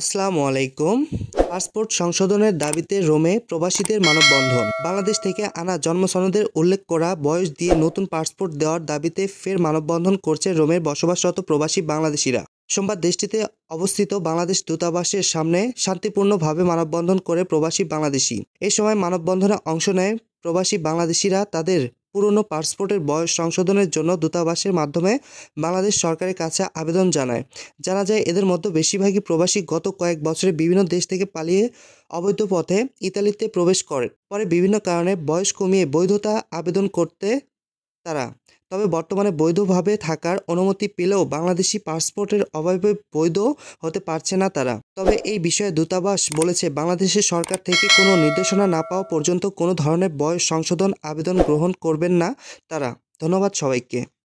আসসালামু আলাইকুম পাসপোর্ট সংশোধনের দাবিতে রোমে প্রবাসীদের মানববন্ধন বাংলাদেশ থেকে আনা জন্মসনদের উল্লেখ করা বয়স দিয়ে নতুন পাসপোর্ট দেওয়ার দাবিতে ফের মানববন্ধন করছে রোমের বসবাসরত প্রবাসী বাংলাদেশিরা সোমবার দেশটিতে অবস্থিত বাংলাদেশ দূতাবাসের সামনে শান্তিপূর্ণভাবে মানববন্ধন করে প্রবাসী বাংলাদেশি এ সময় মানববন্ধনে অংশ নেয় প্রবাসী বাংলাদেশিরা তাদের পুরনো পাসপোর্টের বয়স সংশোধনের জন্য দূতাবাসের মাধ্যমে বাংলাদেশ সরকারের কাছে আবেদন জানায় জানা যায় এদের মধ্যে বেশিরভাগই প্রবাসী গত কয়েক বছরে বিভিন্ন দেশ থেকে পালিয়ে অবৈধ পথে ইতালিতে প্রবেশ করে পরে বিভিন্ন কারণে বয়স কমিয়ে বৈধতা আবেদন করতে তারা তবে বর্তমানে বৈধভাবে থাকার অনুমতি পেলেও বাংলাদেশি পাসপোর্টের অভাবে বৈধ হতে পারছে না তারা তবে এই বিষয়ে দূতাবাস বলেছে বাংলাদেশের সরকার থেকে কোনো নির্দেশনা না পাওয়া পর্যন্ত কোনো ধরনের বয়স সংশোধন আবেদন গ্রহণ করবেন না তারা ধন্যবাদ সবাইকে